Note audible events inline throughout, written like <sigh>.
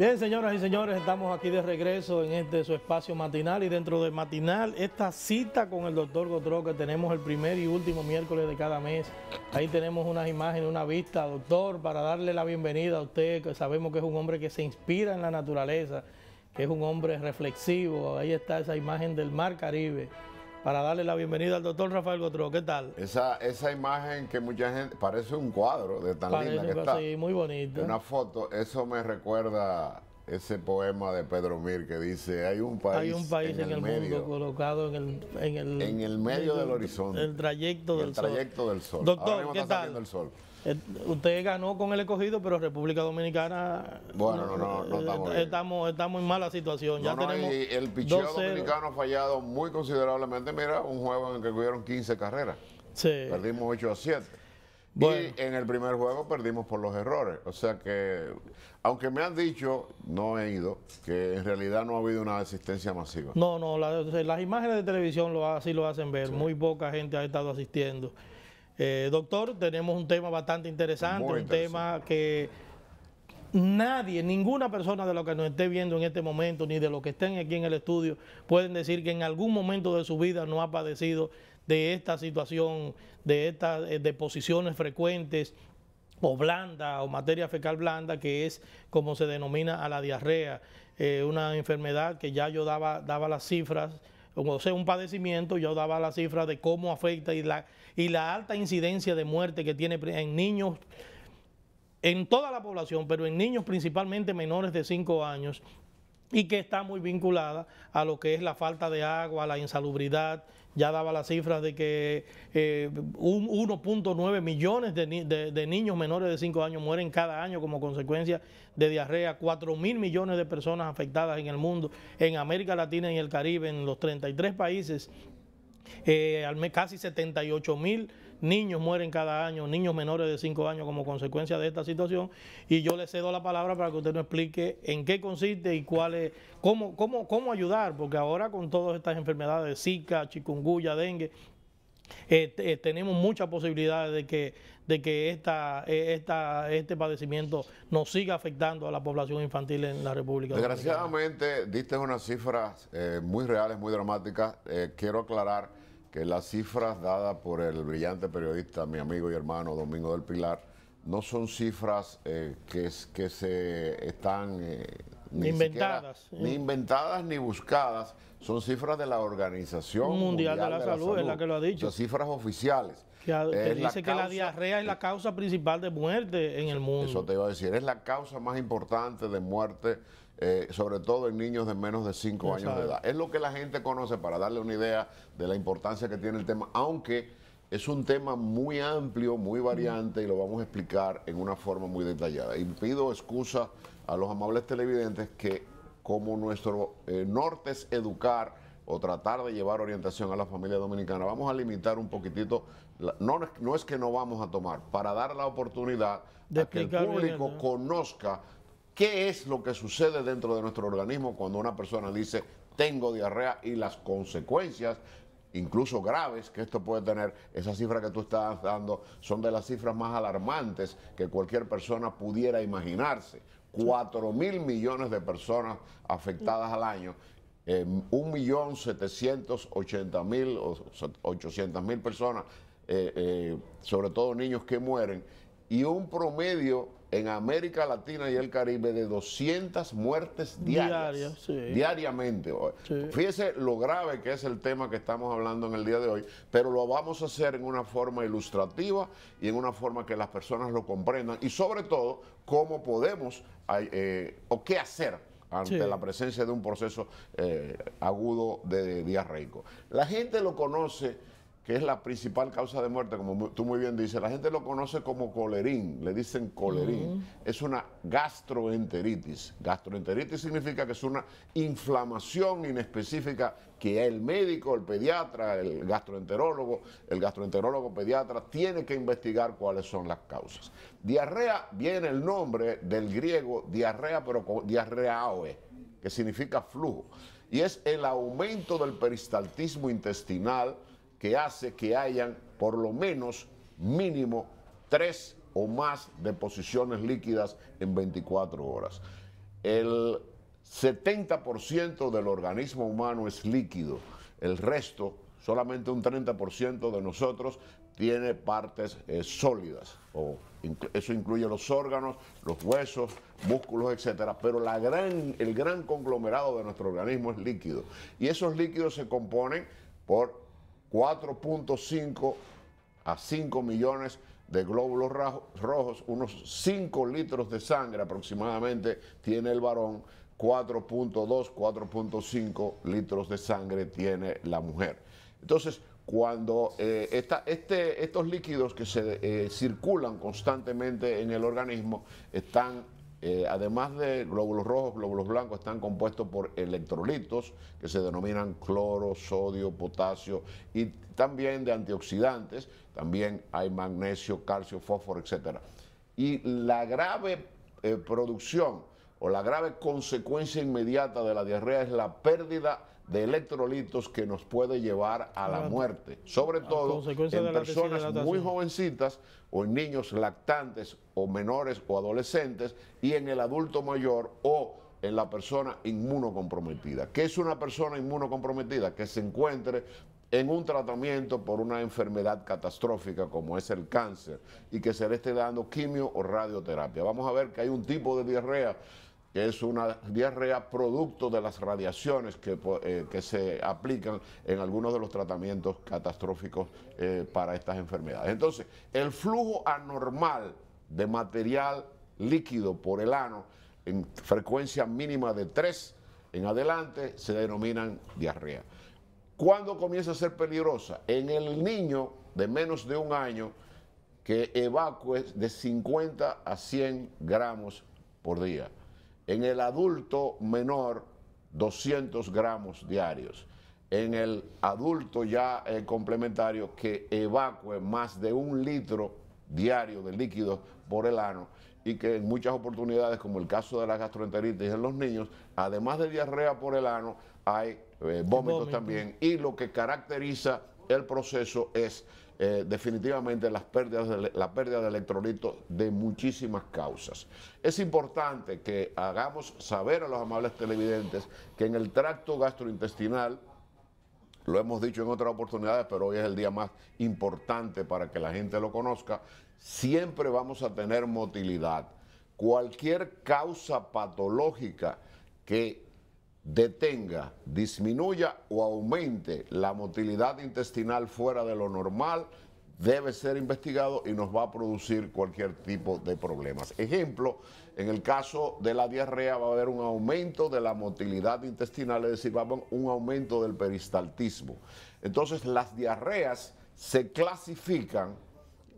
Bien, señoras y señores, estamos aquí de regreso en este su espacio matinal y dentro de matinal esta cita con el doctor Gotró que tenemos el primer y último miércoles de cada mes. Ahí tenemos unas imágenes, una vista, doctor, para darle la bienvenida a usted, que sabemos que es un hombre que se inspira en la naturaleza, que es un hombre reflexivo. Ahí está esa imagen del Mar Caribe para darle la bienvenida al doctor Rafael Gotró. ¿Qué tal? Esa, esa imagen que mucha gente parece un cuadro de tan linda que, está. Sí, muy bonita. Una foto, eso me recuerda ese poema de Pedro Mir que dice hay un país, hay un país en, el, medio, mundo colocado en el en el, medio del horizonte el trayecto del el trayecto del sol doctor qué tal el sol. Eh, usted ganó con el escogido, pero República Dominicana. Bueno, no, no, eh, eh, estamos, en mala situación. ya tenemos y el picheo dominicano ha fallado muy considerablemente. Mira, un juego en el que hubieron 15 carreras. Sí. Perdimos 8 a 7. Y en el primer juego perdimos por los errores. O sea que, aunque me han dicho, no he ido, que en realidad no ha habido una asistencia masiva. No, no, las imágenes de televisión lo, así lo hacen ver. Muy poca gente ha estado asistiendo. Eh, doctor, tenemos un tema bastante interesante, un tema que nadie, ninguna persona de lo que nos esté viendo en este momento, ni de los que estén aquí en el estudio, pueden decir que en algún momento de su vida no ha padecido de esta situación, de estas eh, deposiciones frecuentes o blanda o materia fecal blanda, que es como se denomina a la diarrea, eh, una enfermedad que ya yo daba, daba las cifras, como sea, un padecimiento, yo daba las cifras de cómo afecta y la y la alta incidencia de muerte que tiene en niños, en toda la población, pero en niños principalmente menores de 5 años, y que está muy vinculada a lo que es la falta de agua, la insalubridad. Ya daba las cifras de que 1.9 eh, millones de, niños menores de 5 años mueren cada año como consecuencia de diarrea, 4 mil millones de personas afectadas en el mundo, en América Latina y el Caribe, en los 33 países eh, casi 78 mil niños mueren cada año, niños menores de 5 años como consecuencia de esta situación. Y yo le cedo la palabra para que usted nos explique en qué consiste y cuál es, cómo, cómo, cómo ayudar, porque ahora con todas estas enfermedades, Zika, chikungunya, dengue, eh, eh, tenemos muchas posibilidades de que, de que e, esta, este padecimiento nos siga afectando a la población infantil en la República Desgraciadamente, diste unas cifras eh, muy reales, muy dramáticas. Eh, quiero aclarar que las cifras dadas por el brillante periodista, mi amigo y hermano Domingo del Pilar, no son cifras eh, que, se están ni inventadas. ni inventadas ni buscadas, son cifras de la Organización Mundial, de, la, Salud, la es la que lo ha dicho. Son cifras oficiales. Que, dice que la diarrea es la causa principal de muerte en el mundo. Eso te iba a decir, es la causa más importante de muerte, eh, sobre todo en niños de menos de 5 años de edad. Es lo que la gente conoce para darle una idea de la importancia que tiene el tema, aunque es un tema muy amplio, muy variante y lo vamos a explicar en una forma muy detallada. Y pido excusa a los amables televidentes que como nuestro eh, norte es educar, o tratar de llevar orientación a la familia dominicana. Vamos a limitar un poquitito, no, no es que no vamos a tomar, para dar la oportunidad de a que el público conozca qué es lo que sucede dentro de nuestro organismo cuando una persona dice tengo diarrea y las consecuencias incluso graves que esto puede tener, esas cifras que tú estás dando son de las cifras más alarmantes que cualquier persona pudiera imaginarse. 4 mil millones de personas afectadas al año eh, 1.780.000 o 800.000 personas, sobre todo niños que mueren, y un promedio en América Latina y el Caribe de 200 muertes diarias. Diariamente. Fíjese lo grave que es el tema que estamos hablando en el día de hoy, pero lo vamos a hacer en una forma ilustrativa y en una forma que las personas lo comprendan y sobre todo cómo podemos eh, o qué hacer ante la presencia de un proceso eh, agudo de diarreico. La gente lo conoce, que es la principal causa de muerte, como tú muy bien dices, la gente lo conoce como colerín, le dicen colerín. Es una gastroenteritis. Gastroenteritis significa que es una inflamación inespecífica que el médico, el pediatra, el gastroenterólogo, el gastroenterólogo pediatra tiene que investigar cuáles son las causas. Diarrea viene el nombre del griego diarrea, pero con diarreaoe, que significa flujo, y es el aumento del peristaltismo intestinal que hace que hayan por lo menos mínimo tres o más deposiciones líquidas en 24 horas. El 70% del organismo humano es líquido, el resto, solamente un 30% de nosotros, tiene partes eh, sólidas. O eso incluye los órganos, los huesos, músculos, etcétera. Pero la gran, el gran conglomerado de nuestro organismo es líquido. Y esos líquidos se componen por 4.5 a 5 millones de glóbulos rojos, unos 5 litros de sangre aproximadamente tiene el varón 4.2, 4.5 litros de sangre tiene la mujer. Entonces, cuando eh, este, estos líquidos que se eh, circulan constantemente en el organismo están, eh, además de glóbulos rojos, glóbulos blancos, están compuestos por electrolitos que se denominan cloro, sodio, potasio y también de antioxidantes, también hay magnesio, calcio, fósforo, etc. Y la grave producción o la grave consecuencia inmediata de la diarrea es la pérdida de electrolitos que nos puede llevar a la muerte, sobre todo en personas muy jovencitas o en niños lactantes o menores o adolescentes y en el adulto mayor o en la persona inmunocomprometida. ¿Qué es una persona inmunocomprometida? Que se encuentre en un tratamiento por una enfermedad catastrófica como es el cáncer y que se le esté dando quimio o radioterapia. Vamos a ver que hay un tipo de diarrea es una diarrea producto de las radiaciones eh, que, se aplican en algunos de los tratamientos catastróficos eh, para estas enfermedades. Entonces, el flujo anormal de material líquido por el ano en frecuencia mínima de 3 en adelante se denominan diarrea. ¿Cuándo comienza a ser peligrosa? En el niño de menos de un año que evacue de 50 a 100 gramos por día en el adulto menor, 200 gramos diarios. En el adulto ya eh, complementario que evacue más de un litro diario de líquidos por el ano y que en muchas oportunidades, como el caso de la gastroenteritis en los niños, además de diarrea por el ano, hay eh, vómitos también. Y lo que caracteriza el proceso es eh, definitivamente las pérdidas la pérdida de electrolitos de muchísimas causas. Es importante que hagamos saber a los amables televidentes que en el tracto gastrointestinal, lo hemos dicho en otras oportunidades, pero hoy es el día más importante para que la gente lo conozca, siempre vamos a tener motilidad. Cualquier causa patológica que detenga, disminuya o aumente la motilidad intestinal fuera de lo normal, debe ser investigado y nos va a producir cualquier tipo de problemas. Ejemplo, en el caso de la diarrea va a haber un aumento de la motilidad intestinal, es decir, va a haber un aumento del peristaltismo. Entonces, las diarreas se clasifican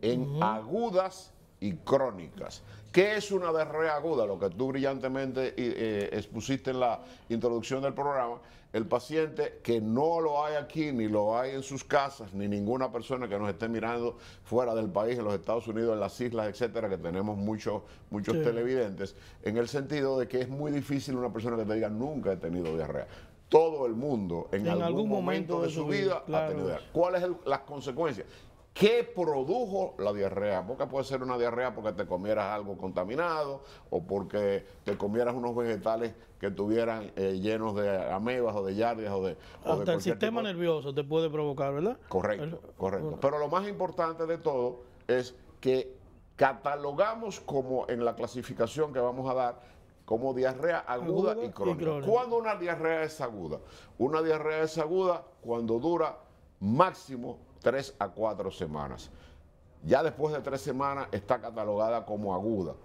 en agudas, y crónicas. ¿Qué es una diarrea aguda? Lo que tú brillantemente eh, eh, expusiste en la introducción del programa. El paciente que no lo hay aquí, ni lo hay en sus casas, ni ninguna persona que nos esté mirando fuera del país, en los Estados Unidos, en las islas, etcétera, que tenemos muchos, muchos televidentes, en el sentido de que es muy difícil una persona que te diga nunca he tenido diarrea todo el mundo en, algún, momento, de, su vida, ha tenido diarrea... ¿Cuáles son las consecuencias? ¿Qué produjo la diarrea? Porque puede ser una diarrea porque te comieras algo contaminado o porque te comieras unos vegetales que estuvieran eh, llenos de amebas o de yardias o de... Hasta el sistema nervioso te puede provocar, ¿verdad? Correcto, correcto. Pero lo más importante de todo es que catalogamos como en la clasificación que vamos a dar como diarrea aguda, y, y, crónica. ¿Cuándo una diarrea es aguda? Una diarrea es aguda cuando dura máximo tres a cuatro semanas. Ya después de tres semanas está catalogada como aguda.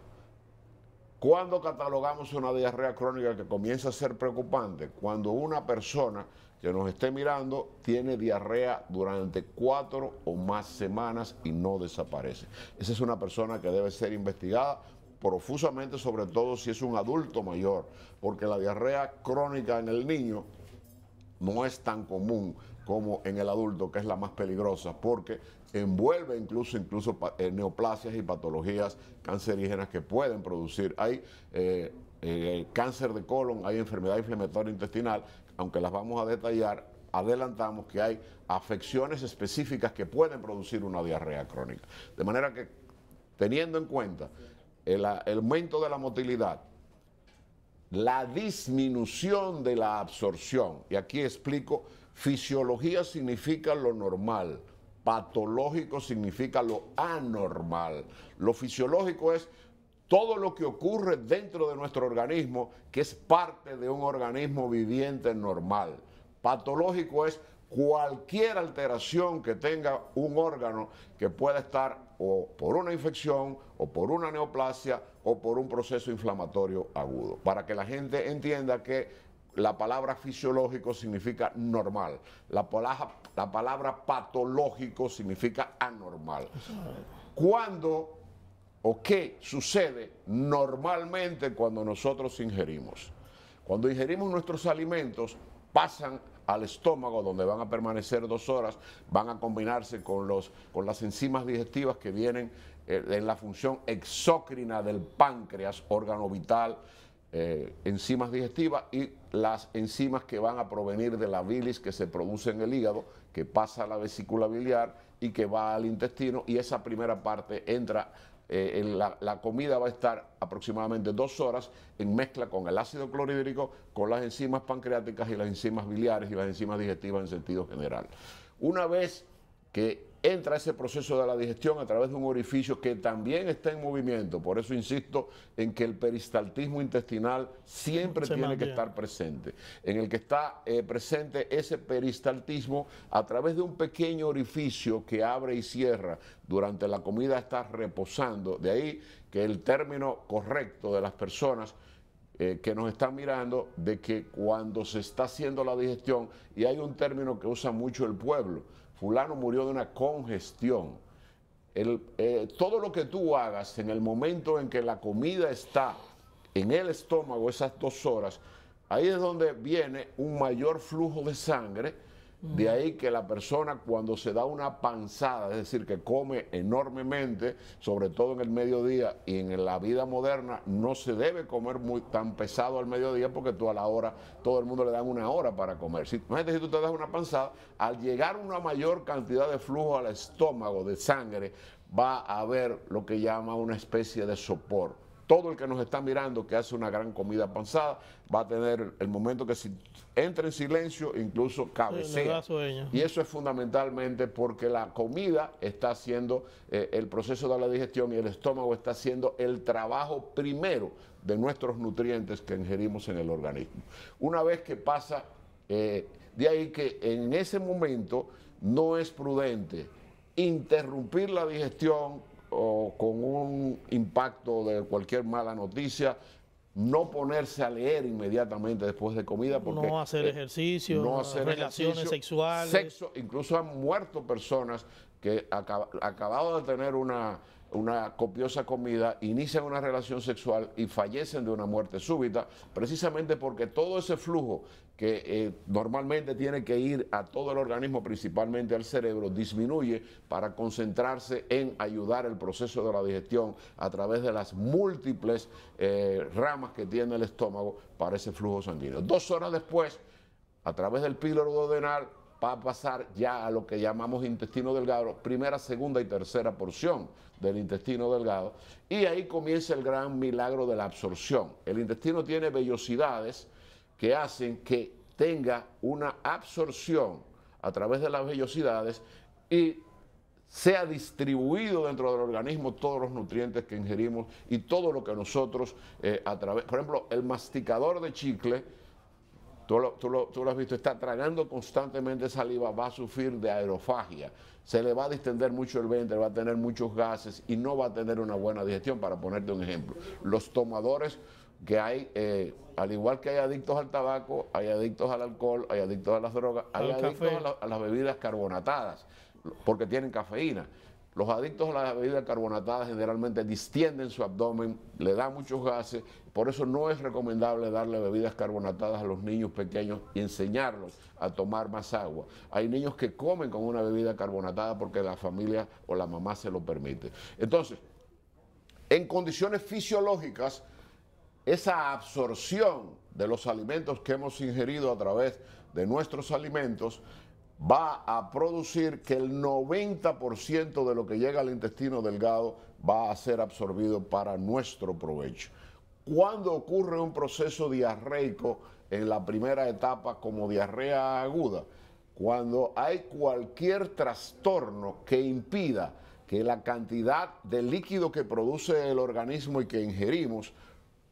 ¿Cuándo catalogamos una diarrea crónica que comienza a ser preocupante? Cuando una persona que nos esté mirando tiene diarrea durante cuatro o más semanas y no desaparece. Esa es una persona que debe ser investigada profusamente, sobre todo si es un adulto mayor, porque la diarrea crónica en el niño no es tan común, como en el adulto, que es la más peligrosa, porque envuelve incluso, incluso eh, neoplasias y patologías cancerígenas que pueden producir. Hay eh, eh, cáncer de colon, hay enfermedad inflamatoria intestinal, aunque las vamos a detallar, adelantamos que hay afecciones específicas que pueden producir una diarrea crónica. De manera que, teniendo en cuenta el aumento de la motilidad, la disminución de la absorción, y aquí explico Fisiología significa lo normal, patológico significa lo anormal. Lo fisiológico es todo lo que ocurre dentro de nuestro organismo, que es parte de un organismo viviente normal. Patológico es cualquier alteración que tenga un órgano que pueda estar o por una infección o por una neoplasia o por un proceso inflamatorio agudo. Para que la gente entienda que la palabra fisiológico significa normal, la palabra, patológico significa anormal. ¿Cuándo o qué sucede normalmente cuando nosotros ingerimos? Cuando ingerimos nuestros alimentos, pasan al estómago, donde van a permanecer dos horas, van a combinarse con, los, con las enzimas digestivas que vienen eh, en la función exócrina del páncreas, órgano vital eh, enzimas digestivas y las enzimas que van a provenir de la bilis que se produce en el hígado, que pasa a la vesícula biliar y que va al intestino y esa primera parte entra, eh, en la, comida va a estar aproximadamente dos horas en mezcla con el ácido clorhídrico, con las enzimas pancreáticas y las enzimas biliares y las enzimas digestivas en sentido general. Una vez que entra ese proceso de la digestión a través de un orificio que también está en movimiento. Por eso insisto en que el peristaltismo intestinal siempre tiene que estar presente. En el que está eh, presente ese peristaltismo a través de un pequeño orificio que abre y cierra durante la comida está reposando. De ahí que el término correcto de las personas eh, que nos están mirando de que cuando se está haciendo la digestión, y hay un término que usa mucho el pueblo, fulano murió de una congestión. Eh, todo lo que tú hagas en el momento en que la comida está en el estómago, esas dos horas, ahí es donde viene un mayor flujo de sangre de ahí que la persona cuando se da una panzada, es decir, que come enormemente, sobre todo en el mediodía y en la vida moderna, no se debe comer muy, tan pesado al mediodía porque tú a la hora, todo el mundo le dan una hora para comer. imagínate si tú te das una panzada, al llegar una mayor cantidad de flujo al estómago de sangre, va a haber lo que llama una especie de sopor todo el que nos está mirando que hace una gran comida panzada va a tener el momento que si entra en silencio, incluso cabecea. Y eso es fundamentalmente porque la comida está haciendo eh, el proceso de la digestión y el estómago está haciendo el trabajo primero de nuestros nutrientes que ingerimos en el organismo. Una vez que pasa, eh, de ahí que en ese momento no es prudente interrumpir la digestión o con un impacto de cualquier mala noticia, no ponerse a leer inmediatamente después de comida. Porque, no hacer eh, ejercicio, no hacer relaciones sexuales. Sexo, incluso han muerto personas que acabado de tener una una copiosa comida, inician una relación sexual y fallecen de una muerte súbita, precisamente porque todo ese flujo que eh, normalmente tiene que ir a todo el organismo, principalmente al cerebro, disminuye para concentrarse en ayudar el proceso de la digestión a través de las múltiples eh, ramas que tiene el estómago para ese flujo sanguíneo. Dos horas después, a través del píloro duodenal, va a pasar ya a lo que llamamos intestino delgado, primera, segunda y tercera porción del intestino delgado, y ahí comienza el gran milagro de la absorción. El intestino tiene vellosidades que hacen que tenga una absorción a través de las vellosidades y sea distribuido dentro del organismo todos los nutrientes que ingerimos y todo lo que nosotros eh, a través, por ejemplo, el masticador de chicle, Tú lo, has visto, está tragando constantemente saliva, va a sufrir de aerofagia, se le va a distender mucho el ventre, va a tener muchos gases y no va a tener una buena digestión, para ponerte un ejemplo. Los tomadores que hay, eh, al igual que hay adictos al tabaco, hay adictos al alcohol, hay adictos a las drogas, hay adictos a las bebidas carbonatadas, porque tienen cafeína. Los adictos a las bebidas carbonatadas generalmente distienden su abdomen, le da muchos gases, por eso no es recomendable darle bebidas carbonatadas a los niños pequeños y enseñarlos a tomar más agua. Hay niños que comen con una bebida carbonatada porque la familia o la mamá se lo permite. Entonces, en condiciones fisiológicas, esa absorción de los alimentos que hemos ingerido a través de nuestros alimentos va a producir que el 90% de lo que llega al intestino delgado va a ser absorbido para nuestro provecho. Cuando ocurre un proceso diarreico en la primera etapa como diarrea aguda, cuando hay cualquier trastorno que impida que la cantidad de líquido que produce el organismo y que ingerimos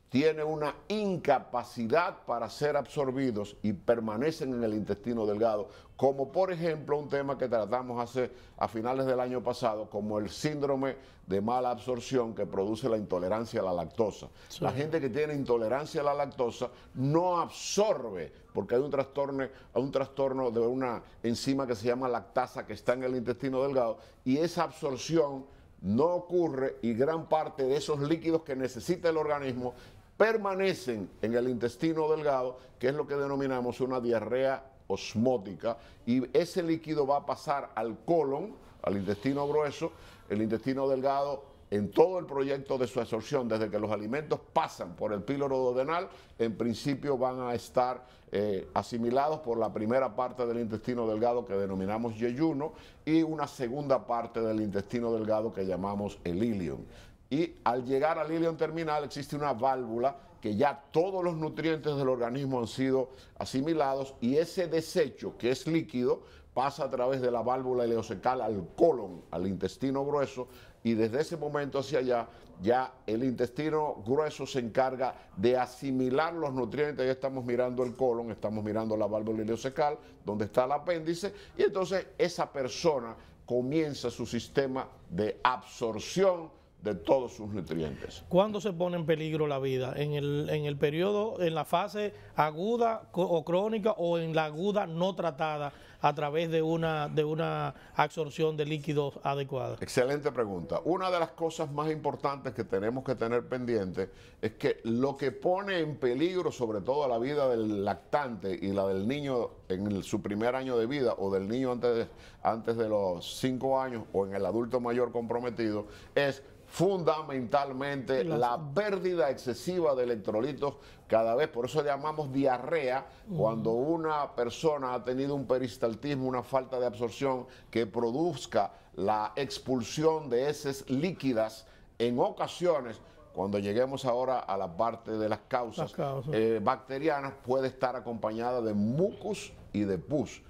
tiene una incapacidad para ser absorbidos y permanecen en el intestino delgado, como por ejemplo un tema que tratamos hace a finales del año pasado, como el síndrome de mala absorción que produce la intolerancia a la lactosa. La gente que tiene intolerancia a la lactosa no absorbe, porque hay un trastorno, un trastorno de una enzima que se llama lactasa que está en el intestino delgado, y esa absorción no ocurre y gran parte de esos líquidos que necesita el organismo permanecen en el intestino delgado, que es lo que denominamos una diarrea osmótica y ese líquido va a pasar al colon, al intestino grueso, el intestino delgado en todo el proyecto de su absorción, desde que los alimentos pasan por el píloro duodenal, en principio van a estar eh, asimilados por la primera parte del intestino delgado que denominamos yeyuno y una segunda parte del intestino delgado que llamamos el ilion. Y al llegar al ilion terminal existe una válvula que ya todos los nutrientes del organismo han sido asimilados y ese desecho que es líquido pasa a través de la válvula ileocecal al colon, al intestino grueso, y desde ese momento hacia allá ya el intestino grueso se encarga de asimilar los nutrientes. Ya estamos mirando el colon, estamos mirando la válvula ileocecal, donde está el apéndice, y entonces esa persona comienza su sistema de absorción de todos sus nutrientes. ¿Cuándo se pone en peligro la vida? ¿En el, en el periodo, en la fase aguda o crónica o en la aguda no tratada a través de una, de una absorción de líquidos adecuada? Excelente pregunta. Una de las cosas más importantes que tenemos que tener pendiente es que lo que pone en peligro sobre todo la vida del lactante y la del niño en su primer año de vida o del niño antes de, antes de los cinco años o en el adulto mayor comprometido es fundamentalmente la, pérdida excesiva de electrolitos cada vez, por eso llamamos diarrea, cuando una persona ha tenido un peristaltismo, una falta de absorción que produzca la expulsión de heces líquidas en ocasiones cuando lleguemos ahora a la parte de las causas, eh, bacterianas, puede estar acompañada de mucus y de pus.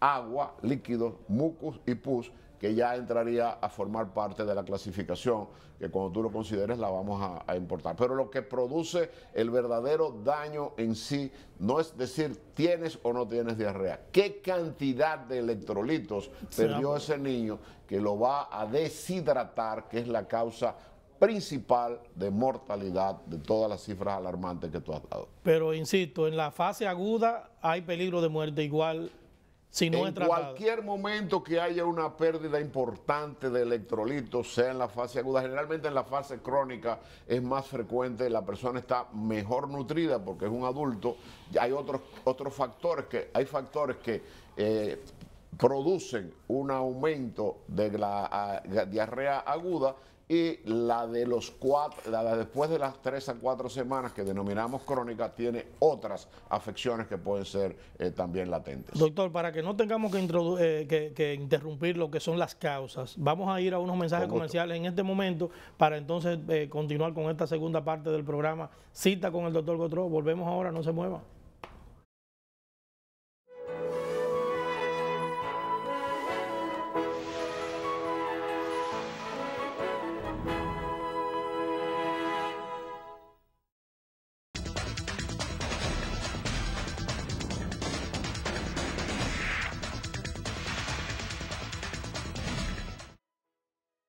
Agua, líquido mucus y pus que ya entraría a formar parte de la clasificación, que cuando tú lo consideres la vamos a, importar. Pero lo que produce el verdadero daño en sí no es decir tienes o no tienes diarrea, qué cantidad de electrolitos perdió ese niño que lo va a deshidratar, que es la causa principal de mortalidad de todas las cifras alarmantes que tú has dado. Pero insisto, en la fase aguda hay peligro de muerte igual en cualquier momento que haya una pérdida importante de electrolitos, sea en la fase aguda, generalmente en la fase crónica es más frecuente, la persona está mejor nutrida porque es un adulto, hay otros, otros factores que, hay factores que eh, producen un aumento de la diarrea aguda y la de los cuatro, la después de las tres a cuatro semanas que denominamos crónica, tiene otras afecciones que pueden ser eh, también latentes. Doctor, para que no tengamos eh, que, interrumpir lo que son las causas, vamos a ir a unos mensajes comerciales en este momento para entonces eh, continuar con esta segunda parte del programa. Cita con el doctor Gotró, volvemos ahora, no se mueva.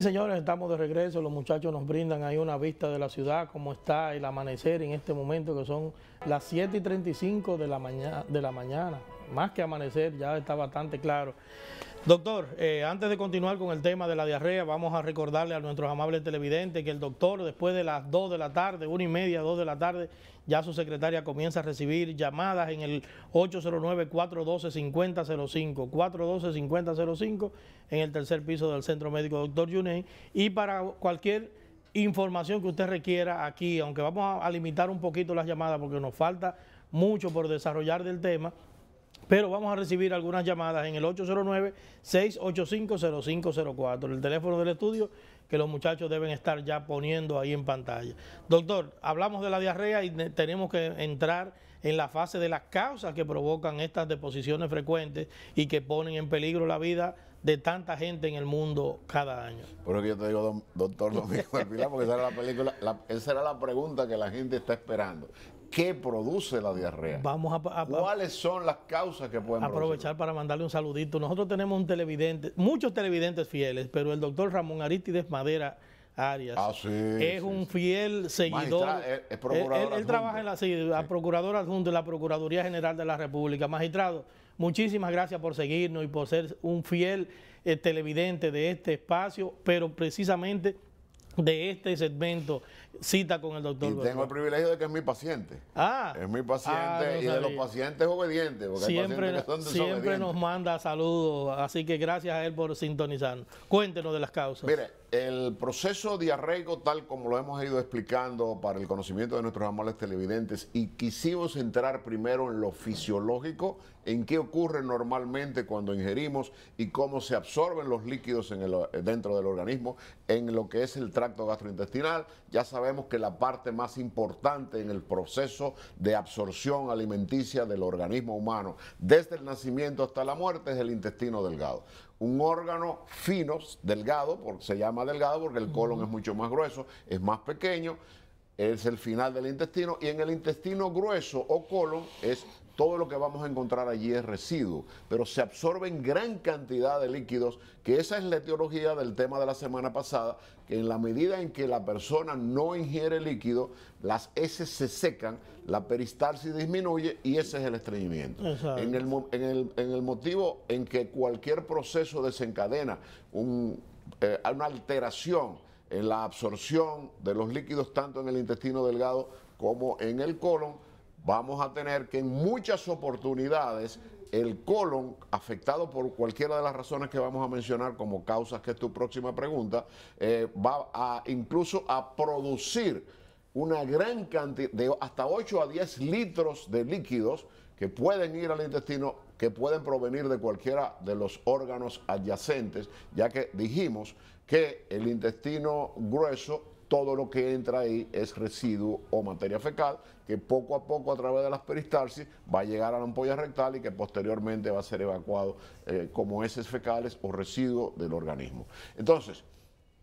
señores, estamos de regreso. Los muchachos nos brindan ahí una vista de la ciudad, cómo está el amanecer en este momento, que son las 7 y 35 de la, mañana, de la mañana. Más que amanecer, ya está bastante claro. Doctor, eh, antes de continuar con el tema de la diarrea, vamos a recordarle a nuestros amables televidentes que el doctor, después de las 2 de la tarde, una y media, 2 de la tarde, ya su secretaria comienza a recibir llamadas en el 809-412-5005, 412-5005, en el tercer piso del Centro Médico Doctor Yuné. Y para cualquier información que usted requiera aquí, aunque vamos a limitar un poquito las llamadas porque nos falta mucho por desarrollar del tema, pero vamos a recibir algunas llamadas en el 809-685-0504, el teléfono del estudio que los muchachos deben estar ya poniendo ahí en pantalla. Doctor, hablamos de la diarrea y tenemos que entrar en la fase de las causas que provocan estas deposiciones frecuentes y que ponen en peligro la vida de tanta gente en el mundo cada año. Por que yo te digo, doctor <laughs> Domingo Pilar, porque esa era, la película, esa era la pregunta que la gente está esperando qué produce la diarrea. Vamos a, ¿Cuáles son las causas que pueden aprovechar para mandarle un saludito? Nosotros tenemos un televidente, muchos televidentes fieles, pero el doctor Ramón Aristides Madera Arias ah, es un fiel seguidor. Eh, eh, él, trabaja en la, la procuradora adjunto de la Procuraduría General de la República. Magistrado, muchísimas gracias por seguirnos y por ser un fiel eh, televidente de este espacio, pero precisamente de este segmento cita con el doctor. Y tengo el privilegio de que es mi paciente. Ah. Es mi paciente ah, y de los pacientes obedientes. Porque siempre, siempre nos manda saludos. Así que gracias a él por sintonizarnos. Cuéntenos de las causas. Mire, el proceso de arraigo, tal como lo hemos ido explicando para el conocimiento de nuestros amables televidentes, y quisimos entrar primero en lo fisiológico, en qué ocurre normalmente cuando ingerimos y cómo se absorben los líquidos en dentro del organismo, en lo que es el tracto gastrointestinal, ya sabemos que la parte más importante en el proceso de absorción alimenticia del organismo humano, desde el nacimiento hasta la muerte, es el intestino delgado un órgano fino, delgado, porque se llama delgado porque el colon es mucho más grueso, es más pequeño, es el final del intestino y en el intestino grueso o colon es todo lo que vamos a encontrar allí es residuo, pero se absorben gran cantidad de líquidos, que esa es la etiología del tema de la semana pasada, que en la medida en que la persona no ingiere líquido, las heces se secan, la peristalsis disminuye y ese es el estreñimiento. En el, motivo en que cualquier proceso desencadena eh, una alteración en la absorción de los líquidos tanto en el intestino delgado como en el colon, vamos a tener que en muchas oportunidades el colon afectado por cualquiera de las razones que vamos a mencionar como causas, que es tu próxima pregunta, eh, va a incluso a producir una gran cantidad, de hasta 8 a 10 litros de líquidos que pueden ir al intestino, que pueden provenir de cualquiera de los órganos adyacentes, ya que dijimos que el intestino grueso todo lo que entra ahí es residuo o materia fecal que poco a poco a través de las peristalsis va a llegar a la ampolla rectal y que posteriormente va a ser evacuado eh, como heces fecales o residuo del organismo. Entonces,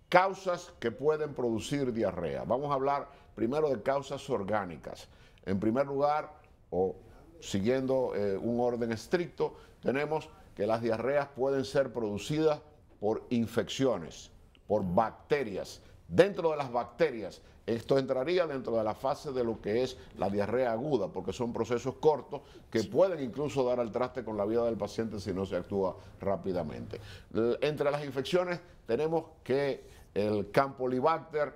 causas que pueden producir diarrea. Vamos a hablar primero de causas orgánicas. En primer lugar, o siguiendo eh, un orden estricto, tenemos que las diarreas pueden ser producidas por infecciones, por bacterias, Dentro de las bacterias, esto entraría dentro de la fase de lo que es la diarrea aguda, porque son procesos cortos que pueden incluso dar al traste con la vida del paciente si no se actúa rápidamente. Entre las infecciones tenemos que el Campolibacter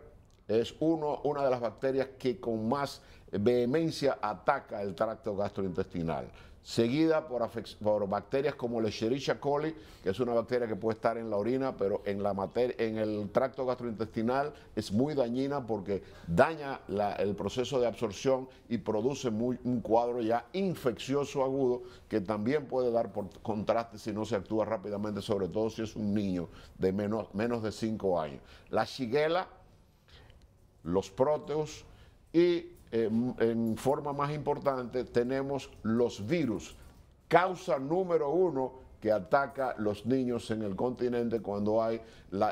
es una de las bacterias que con más vehemencia ataca el tracto gastrointestinal seguida por, bacterias como Escherichia coli, que es una bacteria que puede estar en la orina, pero en, la en el tracto gastrointestinal es muy dañina porque daña el proceso de absorción y produce un cuadro ya infeccioso agudo que también puede dar por contraste si no se actúa rápidamente, sobre todo si es un niño de menos, menos de 5 años. La chiguela, los próteos y en forma más importante tenemos los virus, causa número uno que ataca los niños en el continente cuando hay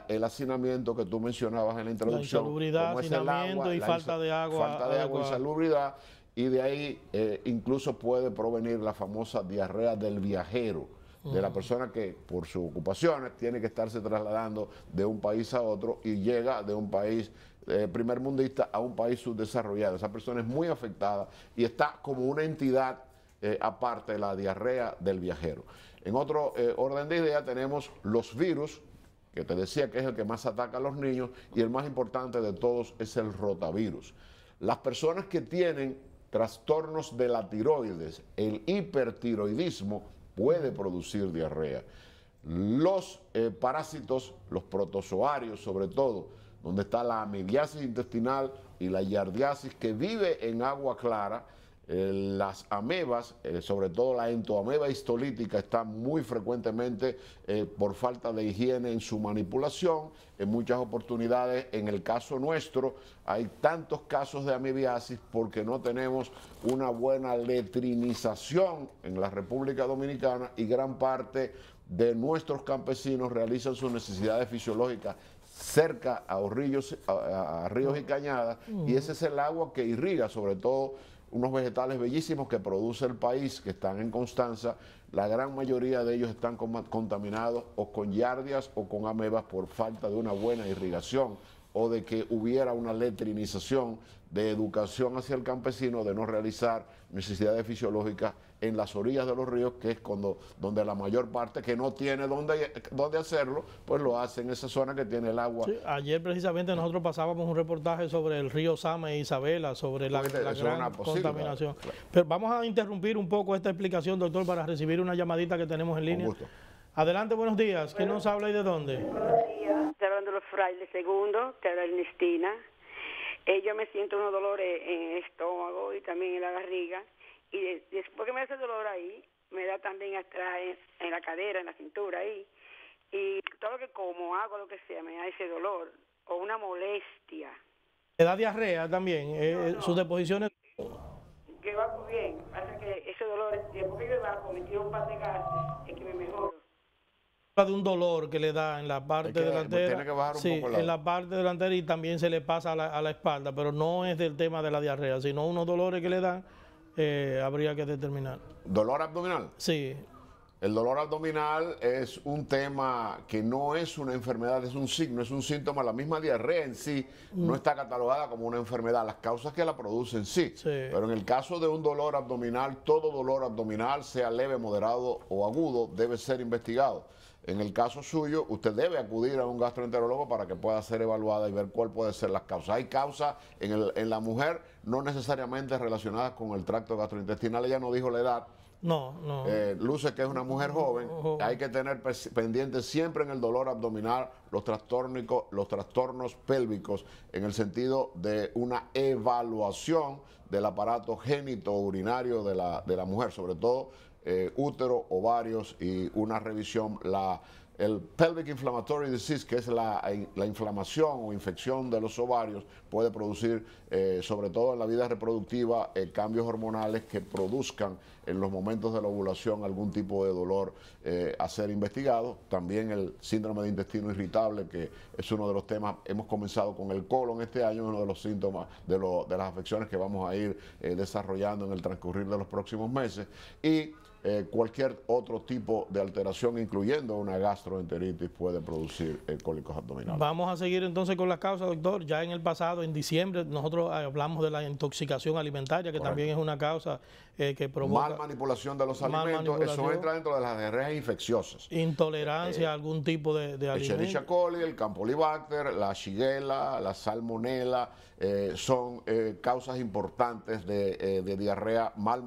el hacinamiento que tú mencionabas en la introducción. La insalubridad, como el agua, y falta de agua. Falta de agua, y insalubridad. Y de ahí eh, incluso puede provenir la famosa diarrea del viajero, de la mm. persona que por sus ocupaciones tiene que estarse trasladando de un país a otro y llega de un país eh, primer mundista a un país subdesarrollado. Esa persona es muy afectada y está como una entidad eh, aparte de la diarrea del viajero. En otro eh, orden de idea tenemos los virus, que te decía que es el que más ataca a los niños y el más importante de todos es el rotavirus. Las personas que tienen trastornos de la tiroides, el hipertiroidismo puede producir diarrea. Los parásitos, los protozoarios sobre todo, donde está la amebiasis intestinal y la yardiasis que vive en agua clara. Eh, las amebas, eh, sobre todo la entoameba histolítica, está muy frecuentemente eh, por falta de higiene en su manipulación. En muchas oportunidades, en el caso nuestro, hay tantos casos de amebiasis porque no tenemos una buena letrinización en la República Dominicana y gran parte de nuestros campesinos realizan sus necesidades fisiológicas cerca a, ríos, a, ríos y cañadas, y ese es el agua que irriga sobre todo unos vegetales bellísimos que produce el país, que están en Constanza, la gran mayoría de ellos están contaminados o con yardias o con amebas por falta de una buena irrigación o de que hubiera una letrinización de educación hacia el campesino, de no realizar necesidades fisiológicas en las orillas de los ríos, que es cuando, donde la mayor parte que no tiene dónde, dónde hacerlo, pues lo hace en esa zona que tiene el agua. ayer precisamente nosotros pasábamos un reportaje sobre el río Sama e Isabela, sobre la, gran contaminación. Pero vamos a interrumpir un poco esta explicación, doctor, para recibir una llamadita que tenemos en línea. Adelante, buenos días. ¿Quién nos habla y de dónde? Buenos días. segundo, te eh, yo me siento unos dolores en el estómago y también en la barriga. Y después que me hace dolor ahí, me da también atrás en, la cadera, en la cintura ahí. Y todo lo que como, hago lo que sea, me da ese dolor o una molestia. ¿Le da diarrea también? eh, eh ¿Sus deposiciones? Que va muy bien, pasa que ese dolor, después que yo bajo, me un par de gases, es que me mejoro de un dolor que le da en la parte delantera. sí, en la parte delantera y también se le pasa a la, a la, espalda, pero no es del tema de la diarrea, sino unos dolores que le dan eh, habría que determinar. ¿Dolor abdominal? Sí. El dolor abdominal es un tema que no es una enfermedad, es un signo, es un síntoma. La misma diarrea en sí no mm. está catalogada como una enfermedad, las causas que la producen sí. sí. Pero en el caso de un dolor abdominal, todo dolor abdominal, sea leve, moderado o agudo, debe ser investigado. En el caso suyo, usted debe acudir a un gastroenterólogo para que pueda ser evaluada y ver cuál puede ser las causas. Hay causas en, la mujer no necesariamente relacionadas con el tracto gastrointestinal, ella no dijo la edad. No, no. Eh, luce que es una mujer joven, hay que tener pendiente siempre en el dolor abdominal los, los trastornos pélvicos en el sentido de una evaluación del aparato génito urinario de la, de la mujer, sobre todo eh, útero, ovarios y una revisión, la, el pelvic inflammatory disease, que es la, inflamación o infección de los ovarios, puede producir, eh, sobre todo en la vida reproductiva, eh, cambios hormonales que produzcan en los momentos de la ovulación algún tipo de dolor a ser investigado. También el síndrome de intestino irritable, que es uno de los temas, hemos comenzado con el colon este año, uno de los síntomas de, de las afecciones que vamos a ir desarrollando en el transcurrir de los próximos meses. Y eh, cualquier otro tipo de alteración, incluyendo una gastroenteritis, puede producir eh, cólicos abdominales. Vamos a seguir entonces con las causas, doctor. Ya en el pasado, en diciembre, nosotros hablamos de la intoxicación alimentaria, que también es una causa eh, que provoca... Mal manipulación de los alimentos, eso entra dentro de las diarreas infecciosas. Intolerancia a algún tipo de, alimento. El coli, el campolibacter, la shigella, la salmonella, eh, son eh, causas importantes de, eh, diarrea, mala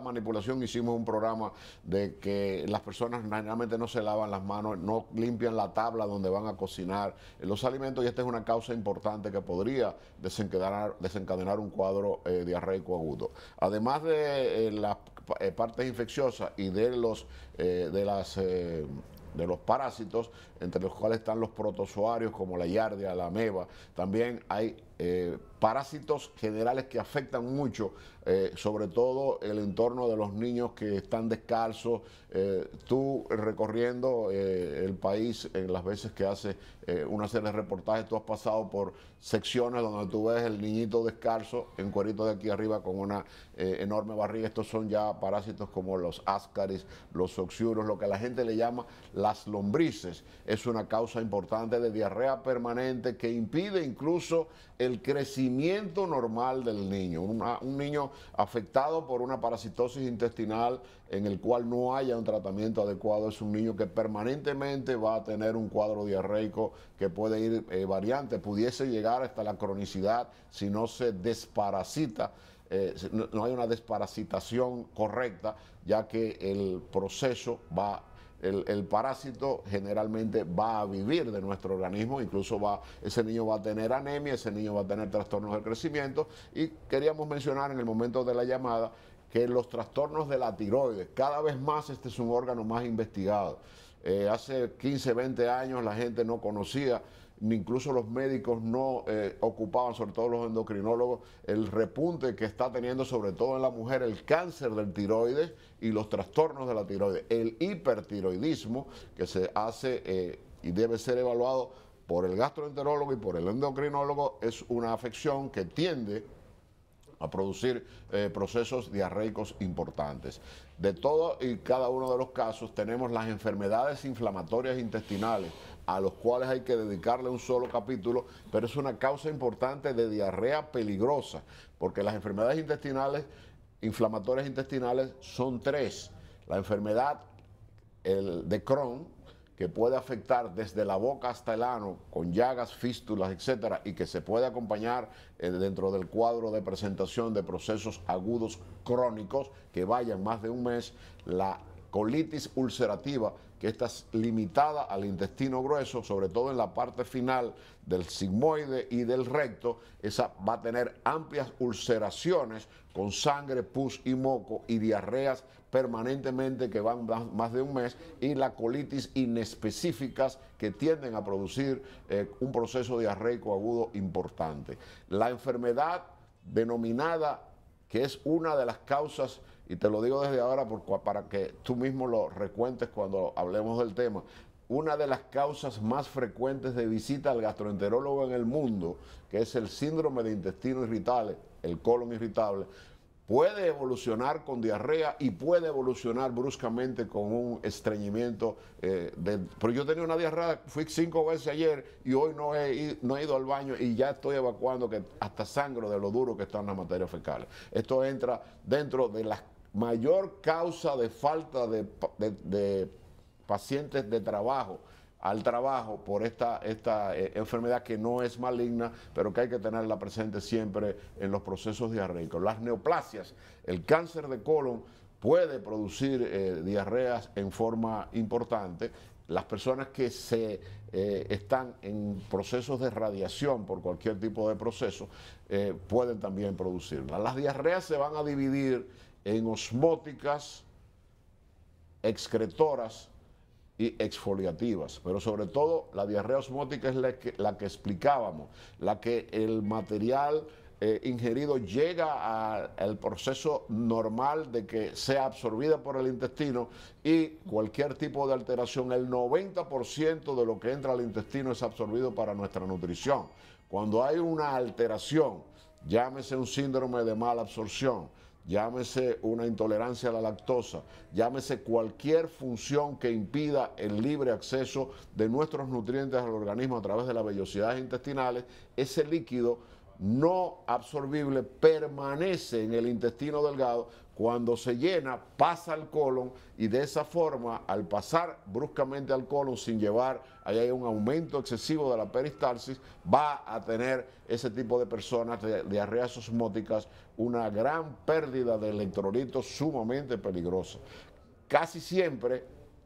manipulación. Hicimos un programa de que las personas generalmente no se lavan las manos, no limpian la tabla donde van a cocinar los alimentos y esta es una causa importante que podría desencadenar, desencadenar un cuadro diarreico agudo. Además de las partes infecciosas y de, los, de las de los parásitos, entre los cuales están los protozoarios como la yardia, la ameba. También hay eh, parásitos generales que afectan mucho, eh, sobre todo el entorno de los niños que están descalzos. Eh, tú recorriendo el país en las veces que haces una serie de reportajes, tú has pasado por secciones donde tú ves el niñito descalzo en cuerito de aquí arriba con una enorme barriga. Estos son ya parásitos como los áscaris, los oxiuros, lo que la gente le llama las lombrices. Es una causa importante de diarrea permanente que impide incluso el el crecimiento normal del niño. Ah, un niño afectado por una parasitosis intestinal en el cual no haya un tratamiento adecuado es un niño que permanentemente va a tener un cuadro diarreico que puede ir eh, variante, pudiese llegar hasta la cronicidad si no se desparasita. Eh, no, no hay una desparasitación correcta, ya que el proceso va el, parásito generalmente va a vivir de nuestro organismo, incluso va, ese niño va a tener anemia, ese niño va a tener trastornos del crecimiento. Y queríamos mencionar en el momento de la llamada que los trastornos de la tiroides, cada vez más este es un órgano más investigado. Eh, hace 15, 20 años la gente no conocía incluso los médicos no eh, ocupaban, sobre todo los endocrinólogos, el repunte que está teniendo sobre todo en la mujer el cáncer del tiroides y los trastornos de la tiroides, el hipertiroidismo que se hace eh, y debe ser evaluado por el gastroenterólogo y por el endocrinólogo, es una afección que tiende a producir eh, procesos diarreicos importantes. De todo y cada uno de los casos tenemos las enfermedades inflamatorias intestinales, a los cuales hay que dedicarle un solo capítulo, pero es una causa importante de diarrea peligrosa, porque las enfermedades intestinales, inflamatorias intestinales, son tres. La enfermedad el de Crohn, que puede afectar desde la boca hasta el ano, con llagas, fístulas, etcétera, y que se puede acompañar eh, dentro del cuadro de presentación de procesos agudos crónicos que vayan más de un mes, la colitis ulcerativa que está limitada al intestino grueso, sobre todo en la parte final del sigmoide y del recto, esa va a tener amplias ulceraciones con sangre, pus y moco y diarreas permanentemente que van más de un mes y la colitis inespecíficas que tienden a producir eh, un proceso diarreico agudo importante. La enfermedad denominada que es una de las causas y te lo digo desde ahora para que tú mismo lo recuentes cuando hablemos del tema, una de las causas más frecuentes de visita al gastroenterólogo en el mundo, que es el síndrome de intestino irritable, el colon irritable, puede evolucionar con diarrea y puede evolucionar bruscamente con un estreñimiento. Eh, pero yo tenía una diarrea, fui cinco veces ayer y hoy no he, no he ido al baño y ya estoy evacuando que hasta sangro de lo duro que están las materias fecales. Esto entra dentro de las mayor causa de falta de, pacientes de trabajo al trabajo por esta, esta eh, enfermedad que no es maligna, pero que hay que tenerla presente siempre en los procesos diarreicos. Las neoplasias, el cáncer de colon puede producir eh, diarreas en forma importante. Las personas que se eh, están en procesos de radiación por cualquier tipo de proceso pueden también producirla, Las diarreas se van a dividir en osmóticas, excretoras y exfoliativas. Pero sobre todo la diarrea osmótica es la que, explicábamos, la que el material eh, ingerido llega al proceso normal de que sea absorbida por el intestino y cualquier tipo de alteración, el 90% de lo que entra al intestino es absorbido para nuestra nutrición. Cuando hay una alteración, llámese un síndrome de mala absorción, llámese una intolerancia a la lactosa, llámese cualquier función que impida el libre acceso de nuestros nutrientes al organismo a través de las vellosidades intestinales, ese líquido no absorbible permanece en el intestino delgado cuando se llena, pasa al colon y de esa forma, al pasar bruscamente al colon sin llevar, ahí hay un aumento excesivo de la peristalsis, va a tener ese tipo de personas diarreas osmóticas una gran pérdida de electrolitos sumamente peligrosa. Casi siempre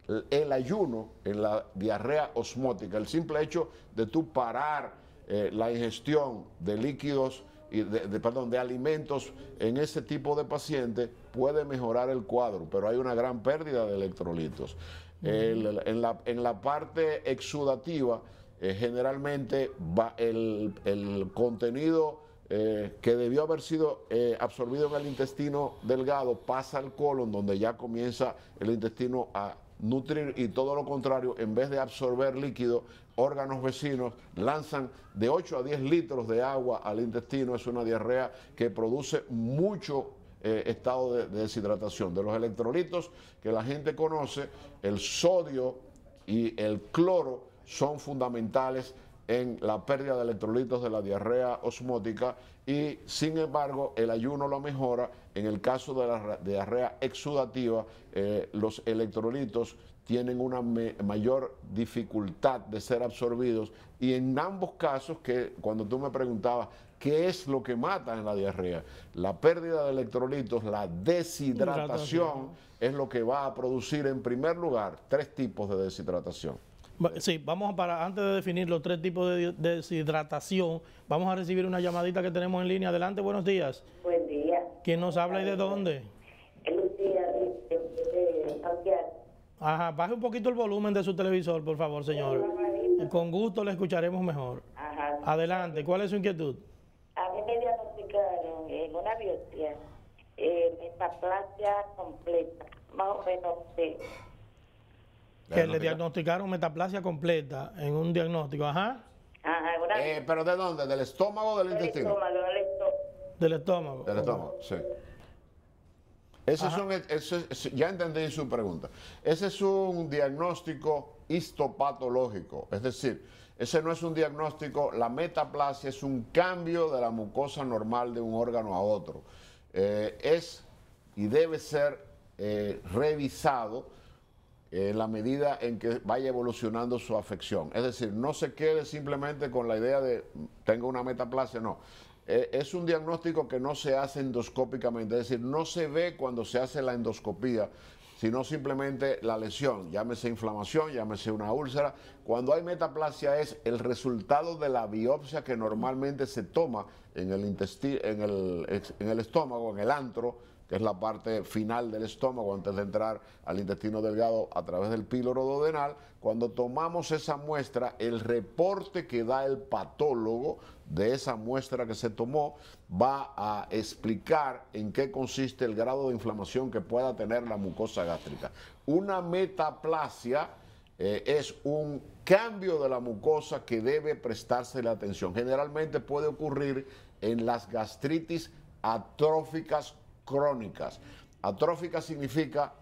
e-, el ayuno en la diarrea osmótica, el simple hecho de tú parar eh, la ingestión de líquidos de, perdón, de alimentos en ese tipo de paciente puede mejorar el cuadro, pero hay una gran pérdida de electrolitos. en, la, parte exudativa, eh, generalmente el, contenido eh, que debió haber sido eh, absorbido en el intestino delgado pasa al colon, donde ya comienza el intestino a nutrir y todo lo contrario, en vez de absorber líquido, órganos vecinos lanzan de 8 a 10 litros de agua al intestino. Es una diarrea que produce mucho eh, estado de deshidratación. De los electrolitos que la gente conoce, el sodio y el cloro son fundamentales en la pérdida de electrolitos de la diarrea osmótica y sin embargo el ayuno lo mejora. En el caso de la diarrea exudativa, eh, los electrolitos tienen una mayor dificultad de ser absorbidos y en ambos casos que cuando tú me preguntabas qué es lo que mata en la diarrea, la pérdida de electrolitos, la deshidratación es lo que va a producir en primer lugar tres tipos de deshidratación Sí, vamos para, antes de definir los tres tipos de deshidratación, vamos a recibir una llamadita que tenemos en línea. Adelante, buenos días. Buen día. ¿Quién nos habla y de dónde? Lucía, de, Ajá, baje un poquito el volumen de su televisor, por favor, señor. Con gusto le escucharemos mejor. Ajá. Adelante, ¿cuál es su inquietud? A mí me diagnosticaron en una biopsia eh, metaplasia completa, más o menos sí que le diagnosticaron metaplasia completa en un diagnóstico, ajá. Eh, ¿Pero de dónde? ¿Del estómago o del, intestino? del estómago. Del estómago. Del estómago, sí. Ese ya entendí su pregunta. Ese es un diagnóstico histopatológico, es decir, ese no es un diagnóstico, la metaplasia es un cambio de la mucosa normal de un órgano a otro. Eh, es y debe ser eh, revisado en la medida en que vaya evolucionando su afección. Es decir, no se quede simplemente con la idea de tengo una metaplasia, no. Eh, es un diagnóstico que no se hace endoscópicamente, es decir, no se ve cuando se hace la endoscopía, sino simplemente la lesión, llámese inflamación, llámese una úlcera. Cuando hay metaplasia es el resultado de la biopsia que normalmente se toma en el, intestino, en el estómago, en el antro, que es la parte final del estómago antes de entrar al intestino delgado a través del píloro duodenal, cuando tomamos esa muestra, el reporte que da el patólogo de esa muestra que se tomó va a explicar en qué consiste el grado de inflamación que pueda tener la mucosa gástrica. Una metaplasia eh, es un cambio de la mucosa que debe prestarse la atención. Generalmente puede ocurrir en las gastritis atróficas crónicas. Atrófica significa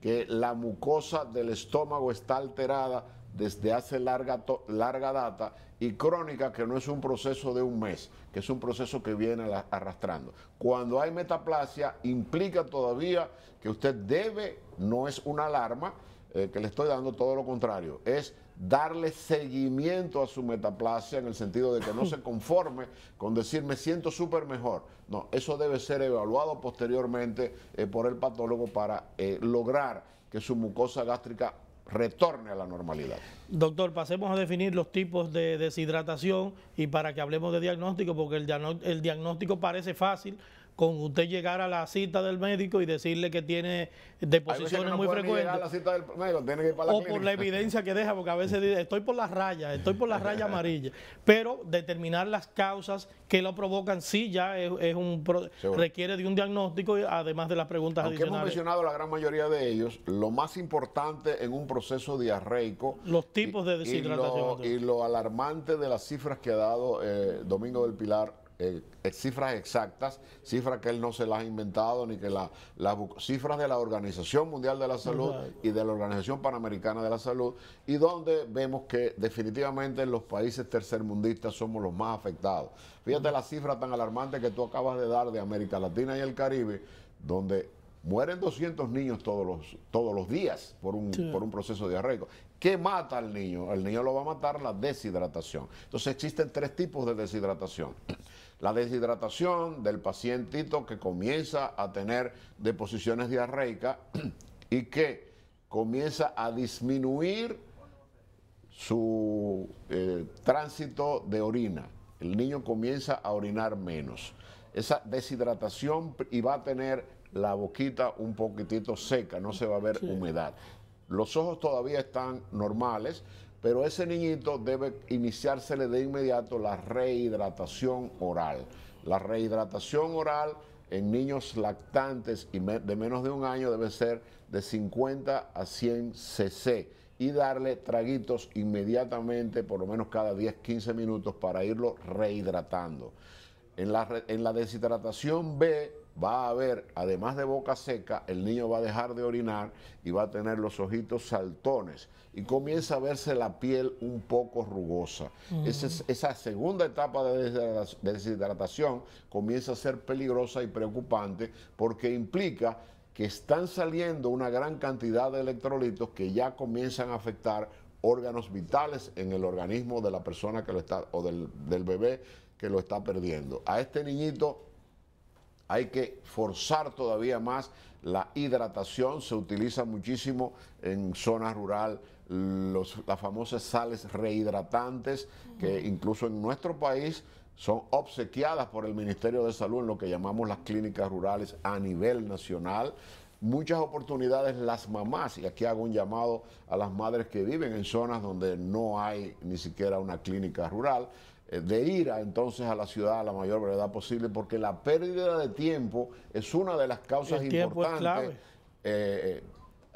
que la mucosa del estómago está alterada desde hace larga, larga data y crónica que no es un proceso de un mes, que es un proceso que viene arrastrando. Cuando hay metaplasia implica todavía que usted debe, no es una alarma eh, que le estoy dando, todo lo contrario, es darle seguimiento a su metaplasia en el sentido de que no se conforme con decir me siento súper mejor. No, eso debe ser evaluado posteriormente eh, por el patólogo para eh, lograr que su mucosa gástrica retorne a la normalidad. Doctor, pasemos a definir los tipos de deshidratación y para que hablemos de diagnóstico, porque el diagnóstico parece fácil, con usted llegar a la cita del médico y decirle que tiene deposiciones muy frecuentes. la o por la evidencia que deja, porque a veces dice, estoy por las rayas, estoy por las rayas amarillas. Pero determinar las causas que lo provocan sí ya es, un requiere de un diagnóstico, además de las preguntas Aunque hemos mencionado la gran mayoría de ellos, lo más importante en un proceso diarreico... Los tipos de deshidratación. Y lo, y alarmante de las cifras que ha dado eh, Domingo del Pilar eh, eh, cifras exactas, cifras que él no se las ha inventado, ni que las cifras de la Organización Mundial de la Salud y de la Organización Panamericana de la Salud, y donde vemos que definitivamente los países tercermundistas somos los más afectados. Fíjate la cifra tan alarmante que tú acabas de dar de América Latina y el Caribe, donde mueren 200 niños todos los, todos los días por un, por un proceso ¿Qué mata al niño? El niño lo va a matar la deshidratación. Entonces existen tres tipos de deshidratación la deshidratación del pacientito que comienza a tener deposiciones diarreicas <clears throat> y que comienza a disminuir su eh, tránsito de orina. El niño comienza a orinar menos. Esa deshidratación y va a tener la boquita un poquitito seca, no se va a ver humedad. Los ojos todavía están normales, pero ese niñito debe iniciársele de inmediato la rehidratación oral. La rehidratación oral en niños lactantes y de menos de un año debe ser de 50 a 100 cc y darle traguitos inmediatamente, por lo menos cada 10-15 minutos, para irlo rehidratando. En la, en la deshidratación B, va a haber, además de boca seca, el niño va a dejar de orinar y va a tener los ojitos saltones y comienza a verse la piel un poco rugosa. Mm. Esa, segunda etapa de deshidratación comienza a ser peligrosa y preocupante porque implica que están saliendo una gran cantidad de electrolitos que ya comienzan a afectar órganos vitales en el organismo de la persona que lo está o del, del bebé que lo está perdiendo. A este niñito hay que forzar todavía más la hidratación, se utiliza muchísimo en zona rural las famosas sales rehidratantes que incluso en nuestro país son obsequiadas por el Ministerio de Salud en lo que llamamos las clínicas rurales a nivel nacional. Muchas oportunidades las mamás, y aquí hago un llamado a las madres que viven en zonas donde no hay ni siquiera una clínica rural, eh, de ir a, entonces a la ciudad a la mayor brevedad posible, porque la pérdida de tiempo es una de las causas importantes.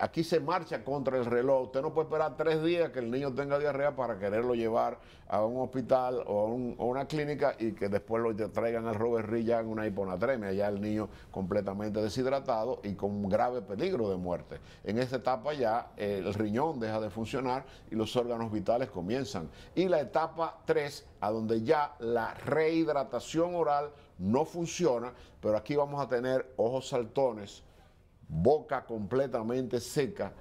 Aquí se marcha contra el reloj. Usted no puede esperar tres días que el niño tenga diarrea para quererlo llevar a un hospital o a, una clínica y que después lo traigan al Robert Reed ya en una hiponatremia, ya el niño completamente deshidratado y con grave peligro de muerte. En esta etapa ya eh, el riñón deja de funcionar y los órganos vitales comienzan. Y la etapa 3, a donde ya la rehidratación oral no funciona, pero aquí vamos a tener ojos saltones boca completamente seca,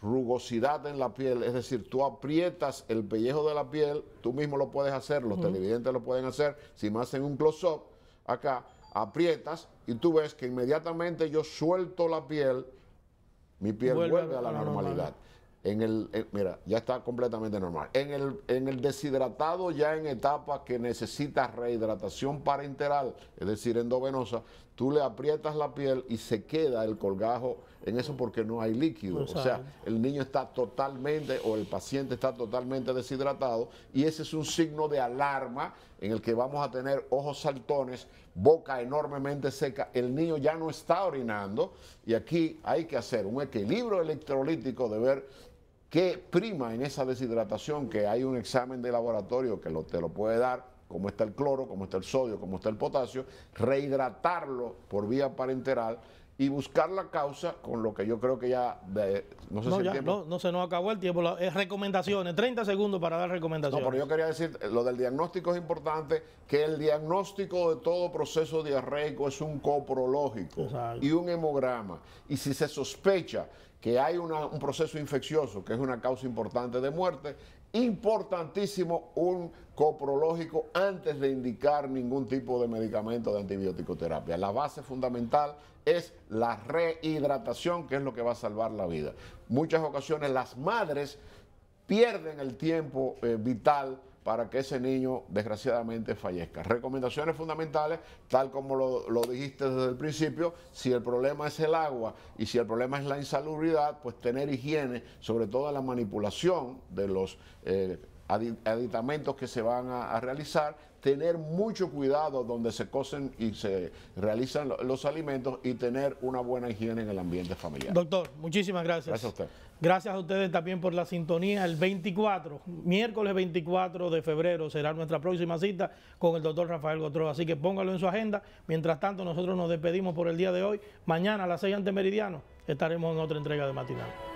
rugosidad en la piel, es decir, tú aprietas el pellejo de la piel, tú mismo lo puedes hacer, los televidentes lo pueden hacer, si me hacen un close-up acá, aprietas y tú ves que inmediatamente yo suelto la piel, mi piel vuelve, a la, normalidad. En el, eh, mira, ya está completamente normal. En el, en el deshidratado, ya en etapa que necesita rehidratación parenteral, es decir, endovenosa, tú le aprietas la piel y se queda el colgajo en eso porque no hay líquido. o sea, el niño está totalmente o el paciente está totalmente deshidratado y ese es un signo de alarma en el que vamos a tener ojos saltones, boca enormemente seca, el niño ya no está orinando y aquí hay que hacer un equilibrio electrolítico de ver qué prima en esa deshidratación, que hay un examen de laboratorio que te lo puede dar como está el cloro, como está el sodio, como está el potasio, rehidratarlo por vía parenteral y buscar la causa con lo que yo creo que ya no sé no, se nos acabó el tiempo es eh, recomendaciones 30 segundos para dar recomendaciones no pero yo quería decir eh, lo del diagnóstico es importante que el diagnóstico de todo proceso diarreico es un coprológico y un hemograma y si se sospecha que hay un proceso infeccioso, que es una causa importante de muerte, importantísimo un coprológico antes de indicar ningún tipo de medicamento de antibiótico-terapia. La base fundamental es la rehidratación, que es lo que va a salvar la vida. Muchas ocasiones las madres pierden el tiempo eh, vital para que ese niño desgraciadamente fallezca. Recomendaciones fundamentales, tal como lo, dijiste desde el principio, si el problema es el agua y si el problema es la insalubridad, pues tener higiene, sobre todo la manipulación de los... Eh, aditamentos que se van a, a, realizar, tener mucho cuidado donde se cocen y se realizan los alimentos y tener una buena higiene en el ambiente familiar. Doctor, muchísimas gracias. Gracias a usted. Gracias a ustedes también por la sintonía. El 24, miércoles 24 de febrero será nuestra próxima cita con el doctor Rafael Gotró. Así que póngalo en su agenda. Mientras tanto, nosotros nos despedimos por el día de hoy. Mañana a las 6 ante meridiano estaremos en otra entrega de matinal.